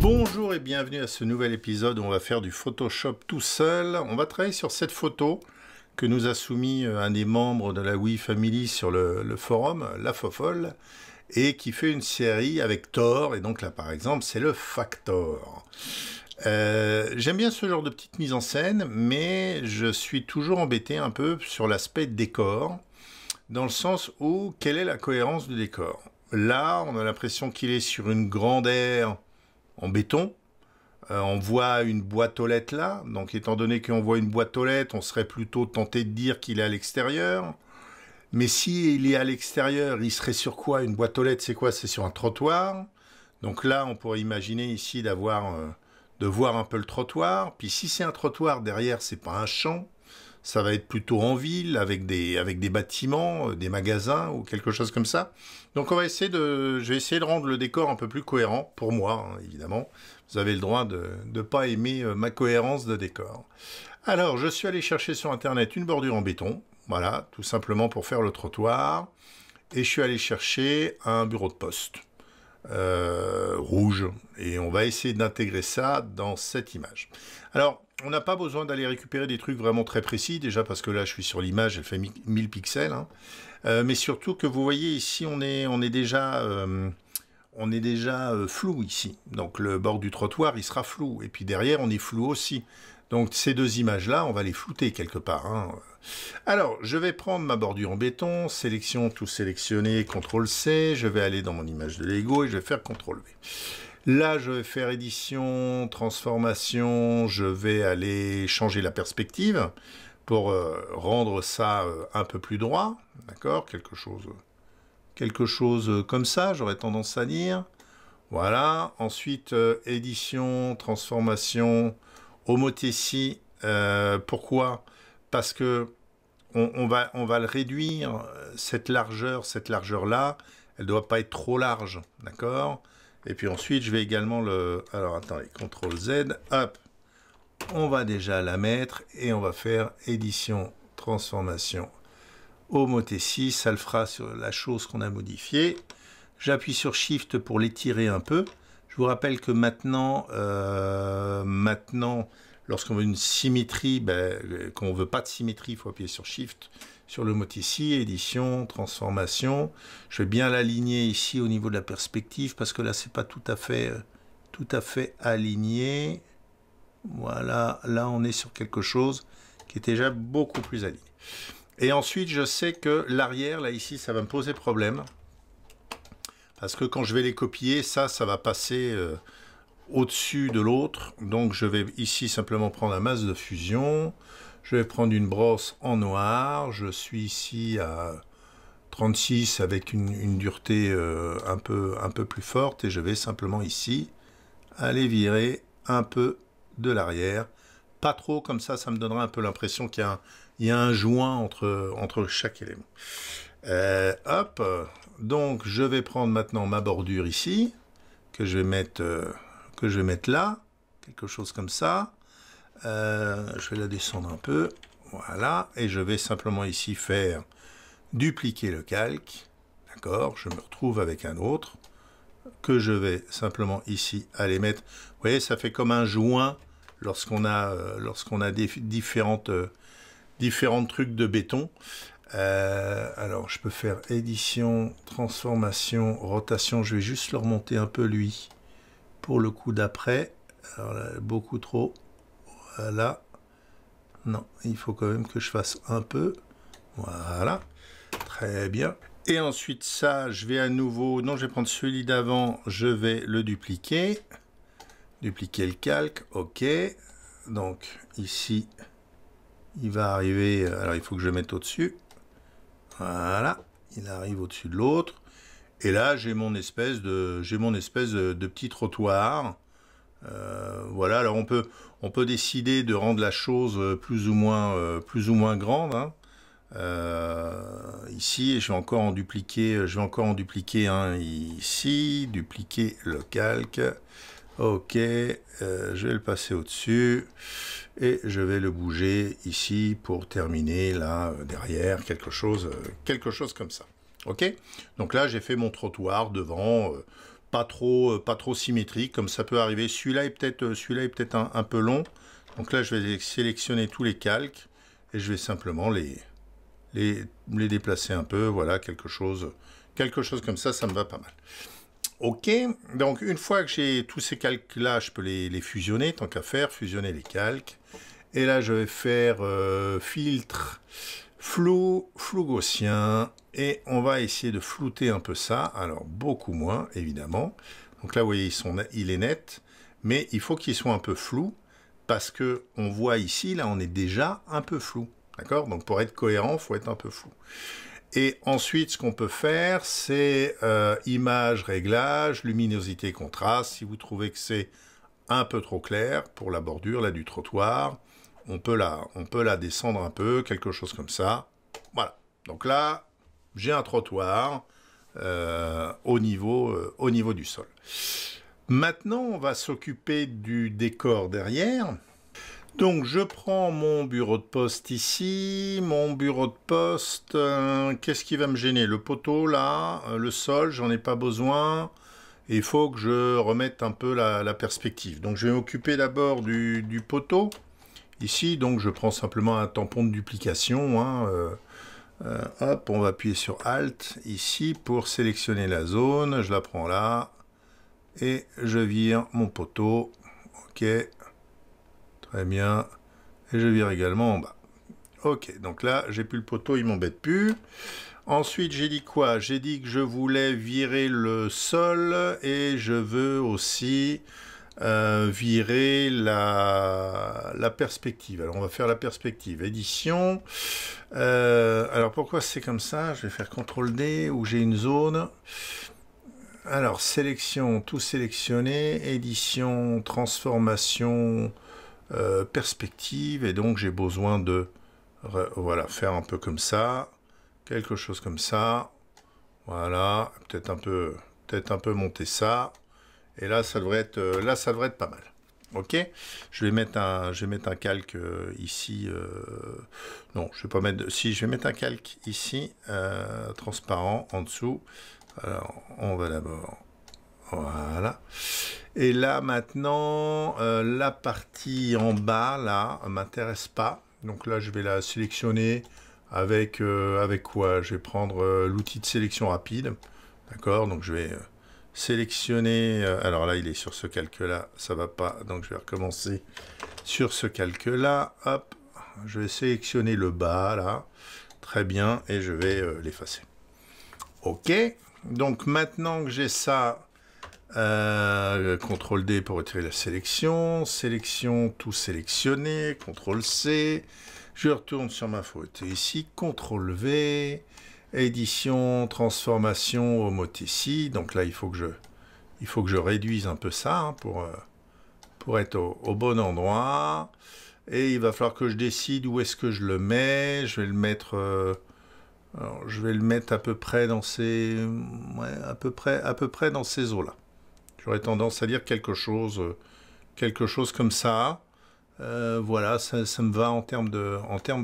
Bonjour et bienvenue à ce nouvel épisode où on va faire du Photoshop tout seul. On va travailler sur cette photo que nous a soumis euh, un des membres de la Wii Family sur le, forum, la Fofol, et qui fait une série avec Thor, et donc là par exemple c'est le Factor. Euh, j'aime bien ce genre de petite mise en scène, mais je suis toujours embêté un peu sur l'aspect décor, dans le sens où quelle est la cohérence du décor Là, on a l'impression qu'il est sur une grande aire en béton. Euh, on voit une boîte aux lettres là, donc étant donné qu'on voit une boîte aux lettres, on serait plutôt tenté de dire qu'il est à l'extérieur. Mais si il est à l'extérieur, il serait sur quoi Une boîte aux lettres, c'est quoi C'est sur un trottoir. Donc là, on pourrait imaginer ici d'avoir, euh, de voir un peu le trottoir. Puis si c'est un trottoir derrière, c'est pas un champ ça va être plutôt en ville, avec des, avec des bâtiments, euh, des magasins ou quelque chose comme ça. Donc on va essayer de, je vais essayer de rendre le décor un peu plus cohérent, pour moi, hein, évidemment. Vous avez le droit de ne pas aimer euh, ma cohérence de décor. Alors, je suis allé chercher sur Internet une bordure en béton, voilà, tout simplement pour faire le trottoir. Et je suis allé chercher un bureau de poste. Euh, rouge. Et on va essayer d'intégrer ça dans cette image. Alors, on n'a pas besoin d'aller récupérer des trucs vraiment très précis, déjà parce que là, je suis sur l'image, elle fait 1000 pixels. Hein. Euh, mais surtout que vous voyez ici, on est, on est déjà... Euh, on est déjà euh, flou ici. Donc le bord du trottoir, il sera flou. Et puis derrière, on est flou aussi. Donc ces deux images-là, on va les flouter quelque part. Hein. Alors, je vais prendre ma bordure en béton, sélection, tout sélectionné, CTRL-C, je vais aller dans mon image de Lego et je vais faire CTRL-V. Là, je vais faire édition, transformation, je vais aller changer la perspective pour euh, rendre ça euh, un peu plus droit, d'accord Quelque chose quelque chose euh, comme ça, j'aurais tendance à dire. Voilà, ensuite euh, édition, transformation, homothétie, euh, pourquoi Parce que on, va, on va le réduire, cette largeur, cette largeur-là, elle ne doit pas être trop large, d'accord Et puis ensuite, je vais également le... Alors, attendez, CTRL Z, hop On va déjà la mettre et on va faire édition, transformation, au ça le fera sur la chose qu'on a modifiée. J'appuie sur Shift pour l'étirer un peu. Je vous rappelle que maintenant, euh, maintenant lorsqu'on veut une symétrie, qu'on ben, euh, quand on veut pas de symétrie, il faut appuyer sur Shift sur le mot ici, édition, transformation. Je vais bien l'aligner ici au niveau de la perspective parce que là, c'est pas tout à fait, euh, tout à fait aligné. Voilà, là, on est sur quelque chose qui est déjà beaucoup plus aligné. Et ensuite, je sais que l'arrière, là, ici, ça va me poser problème. Parce que quand je vais les copier, ça, ça va passer euh, au-dessus de l'autre. Donc, je vais ici simplement prendre la masse de fusion. Je vais prendre une brosse en noir. Je suis ici à 36 avec une, dureté euh, un, peu, un peu plus forte. Et je vais simplement ici aller virer un peu de l'arrière. Pas trop, comme ça, ça me donnera un peu l'impression qu'il y a un il y a un joint entre, entre chaque élément. Euh, hop, donc je vais prendre maintenant ma bordure ici, que je vais mettre, euh, que je vais mettre là, quelque chose comme ça. Euh, je vais la descendre un peu, voilà, et je vais simplement ici faire dupliquer le calque, d'accord, je me retrouve avec un autre, que je vais simplement ici aller mettre, vous voyez, ça fait comme un joint lorsqu'on a, lorsqu'on a des différentes différents trucs de béton. Euh, alors, je peux faire édition, transformation, rotation. Je vais juste le remonter un peu, lui, pour le coup d'après. Alors beaucoup trop. Voilà. Non, il faut quand même que je fasse un peu. Voilà. Très bien. Et ensuite, ça, je vais à nouveau... Non, je vais prendre celui d'avant. Je vais le dupliquer. Dupliquer le calque. OK. Donc, ici, il va arriver, euh, alors il faut que je le mette au-dessus. Voilà, il arrive au-dessus de l'autre. Et là, j'ai mon espèce de, j'ai mon espèce de, petit trottoir. Euh, voilà, alors on peut, on peut décider de rendre la chose euh, plus ou moins, plus ou moins grande. Hein. ici, je vais encore en dupliquer, je vais encore en dupliquer un ici, dupliquer le calque. Ok, euh, je vais le passer au-dessus et je vais le bouger ici pour terminer là euh, derrière quelque chose, euh, quelque chose comme ça. Ok, donc là j'ai fait mon trottoir devant, pas trop, pas trop symétrique comme ça peut arriver. Celui-là est peut-être, celui-là peut-être un, peu long. Donc là je vais sélectionner tous les calques et je vais simplement les, les, les déplacer un peu. Voilà quelque chose, quelque chose comme ça, ça me va pas mal. OK, donc une fois que j'ai tous ces calques-là, je peux les, fusionner, tant qu'à faire, fusionner les calques. Et là, je vais faire euh, filtre, flou, flou gaussien, et on va essayer de flouter un peu ça, alors beaucoup moins, évidemment. Donc là, vous voyez, ils sont, il est net, mais il faut qu'il soit un peu flou, parce que on voit ici, là, on est déjà un peu flou. D'accord Donc pour être cohérent, il faut être un peu flou. Et ensuite, ce qu'on peut faire, c'est euh, image, réglage, luminosité, contraste. Si vous trouvez que c'est un peu trop clair pour la bordure là du trottoir, on peut la, on peut la descendre un peu, quelque chose comme ça. Voilà. Donc là, j'ai un trottoir euh, au, niveau, euh, au niveau du sol. Maintenant, on va s'occuper du décor derrière. Donc je prends mon bureau de poste ici, mon bureau de poste, euh, qu'est-ce qui va me gêner Le poteau là, euh, le sol, j'en ai pas besoin. il faut que je remette un peu la, perspective. Donc je vais m'occuper d'abord du, poteau. Ici, donc je prends simplement un tampon de duplication. Hein, euh, hop, on va appuyer sur Alt ici pour sélectionner la zone. Je la prends là. Et je vire mon poteau. OK. Très bien. Et je vire également en bas. Ok, donc là, j'ai plus le poteau, il m'embête plus. Ensuite, j'ai dit quoi J'ai dit que je voulais virer le sol et je veux aussi euh, virer la, perspective. Alors, on va faire la perspective. Édition. Euh, alors, pourquoi c'est comme ça Je vais faire CTRL-D où j'ai une zone. Alors, sélection, tout sélectionné. Édition, transformation, euh, perspective, et donc j'ai besoin de voilà, faire un peu comme ça, quelque chose comme ça, voilà, peut-être un peu peut-être un peu monter ça, et là ça devrait être, euh, là, ça devrait être pas mal. Ok, je vais mettre un, je vais mettre un calque euh, ici. non, je vais pas mettre. Si je vais mettre un calque ici, transparent en dessous. Alors, on va d'abord voilà. Et là, maintenant, euh, la partie en bas, là, m'intéresse pas. Donc là, je vais la sélectionner avec, euh, avec quoi Je vais prendre euh, l'outil de sélection rapide. D'accord Donc je vais sélectionner... alors là, il est sur ce calque-là. Ça va pas. Donc je vais recommencer sur ce calque-là. Hop. Je vais sélectionner le bas, là. Très bien. Et je vais l'effacer. OK. Donc maintenant que j'ai ça euh, CTRL D pour retirer la sélection. Sélection, tout sélectionné. CTRL C. Je retourne sur ma photo, ici, CTRL V. Édition, transformation au ici. Donc là, il faut que je, réduise un peu ça hein, euh, pour, être au, bon endroit. Et il va falloir que je décide où est-ce que je le mets. Je vais le mettre... Euh, je vais le mettre à peu près dans ces, à peu près, à peu près dans ces eaux-là. J'aurais tendance à dire quelque chose, euh, quelque chose comme ça. Euh, voilà, ça, me va en termes de,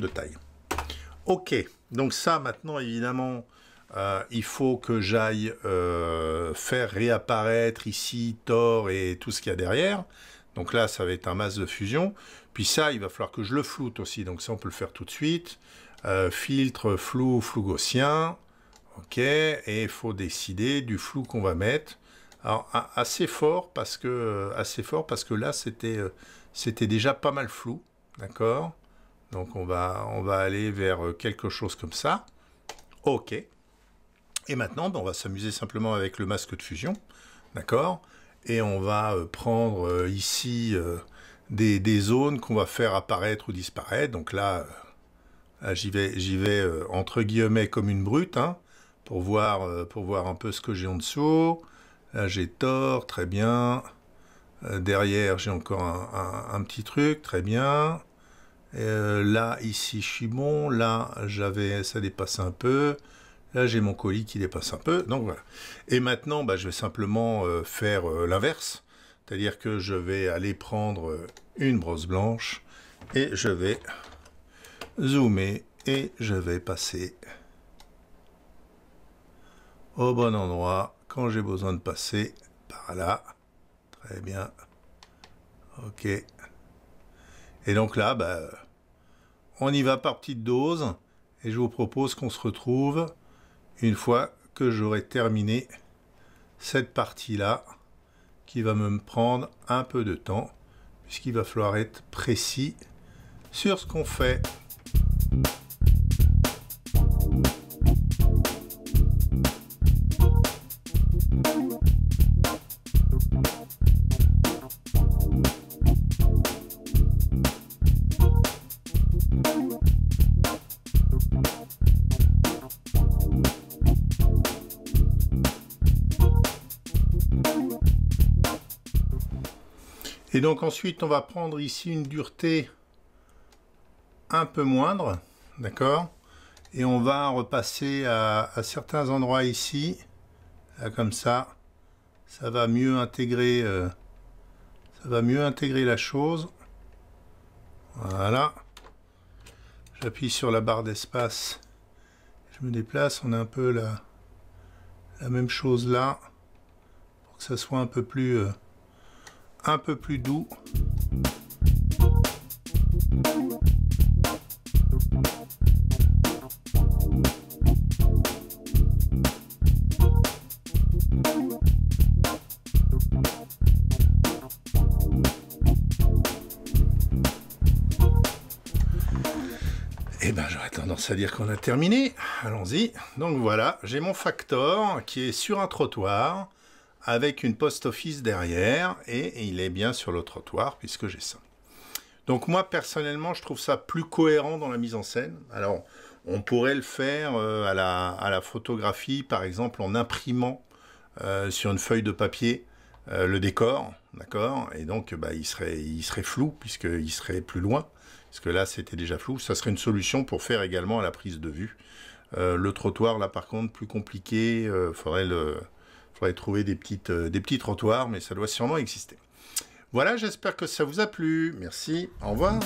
taille. Ok, donc ça maintenant évidemment, euh, il faut que j'aille faire réapparaître ici Thor et tout ce qu'il y a derrière. Donc là, ça va être un masque de fusion. Puis ça, il va falloir que je le floute aussi. Donc ça, on peut le faire tout de suite. filtre, flou, flou gaussien. Ok, et il faut décider du flou qu'on va mettre. Alors, assez fort parce que, assez fort parce que là, c'était, euh, déjà pas mal flou. D'accord Donc, on va, on va aller vers euh, quelque chose comme ça. OK. Et maintenant, ben, on va s'amuser simplement avec le masque de fusion. D'accord Et on va euh, prendre ici des, zones qu'on va faire apparaître ou disparaître. Donc là, j'y vais, vais entre guillemets comme une brute hein, pour, voir, pour voir un peu ce que j'ai en dessous. Là, ah, j'ai tort, très bien. Euh, derrière, j'ai encore un, petit truc, très bien. Euh, là, ici, je suis bon. Là, j'avais, ça dépasse un peu. Là, j'ai mon colis qui dépasse un peu. Donc voilà. Et maintenant, bah, je vais simplement euh, faire l'inverse. C'est-à-dire que je vais aller prendre une brosse blanche et je vais zoomer et je vais passer au bon endroit quand j'ai besoin de passer par là. Très bien. Ok. Et donc là, bah, on y va par petite dose Et je vous propose qu'on se retrouve une fois que j'aurai terminé cette partie-là, qui va me prendre un peu de temps, puisqu'il va falloir être précis sur ce qu'on fait. Et donc ensuite, on va prendre ici une dureté un peu moindre, d'accord Et on va repasser à, certains endroits ici, là, comme ça, ça va mieux intégrer, euh, ça va mieux intégrer la chose. Voilà. J'appuie sur la barre d'espace, je me déplace, on a un peu la, même chose là, pour que ça soit un peu plus... Euh, un peu plus doux. Eh ben, j'aurais tendance à dire qu'on a terminé. Allons-y. Donc voilà, j'ai mon Factor qui est sur un trottoir avec une post office derrière et il est bien sur le trottoir puisque j'ai ça. Donc moi personnellement je trouve ça plus cohérent dans la mise en scène. Alors on pourrait le faire euh, à, la, photographie par exemple en imprimant euh, sur une feuille de papier euh, le décor, d'accord Et donc bah, il, serait, il serait flou puisqu'il serait plus loin, parce que là c'était déjà flou. Ça serait une solution pour faire également à la prise de vue. le trottoir là par contre plus compliqué, faudrait le il faudrait trouver des, petites, euh, des petits trottoirs, mais ça doit sûrement exister. Voilà, j'espère que ça vous a plu. Merci, au revoir.